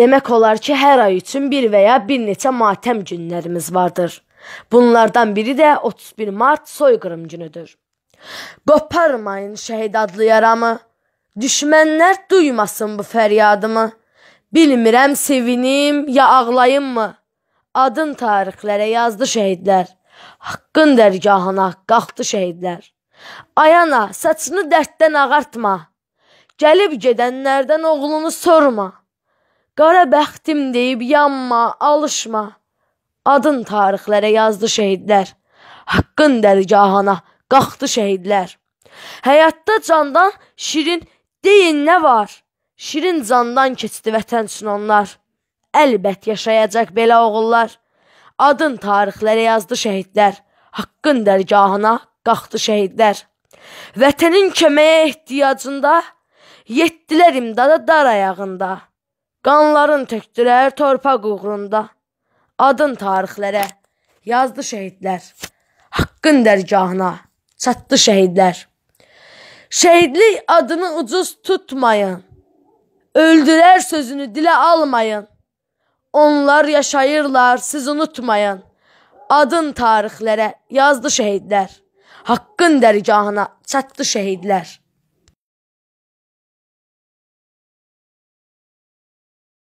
Demək olar ki, hər ay üçün bir və ya bir neçə matəm günlərimiz vardır. Bunlardan biri də 31 mart soyqırım günüdür. Qoparmayın şəhid adlı yaramı. Düşmənlər duymasın bu fəryadımı. Bilmirəm sevinim ya ağlayım mı? Adın tarixlərə yazdı şəhidlər. Haqqın dərgahına qalxdı şəhidlər. Ayana, saçını dərddən ağartma. Gəlib gedənlərdən oğlunu sorma. Qara bəxtim deyib yanma, alışma. Adın tarixlərə yazdı şəhidlər. Haqqın dərgahına qalxdı şəhidlər. Həyatda candan şirin deyin nə var? Şirin candan keçdi vətən üçün onlar. Əlbət yaşayacaq belə oğullar. Adın tarixlərə yazdı şəhidlər. Haqqın dərgahına qalxdı şəhidlər. Vətənin köməyə ehtiyacında yetdilər imdada dar ayağında. Qanların tökdülər torpaq uğrunda. Adın tarixlərə yazdı şəhidlər. Haqqın dərgahına çatdı şəhidlər. Şəhidlik adını ucuz tutmayın. Öldürər sözünü dilə almayın. Onlar yaşayırlar, siz unutmayın. Adın tarixlərə yazdı şəhidlər. Haqqın dərgahına çatdı şəhidlər.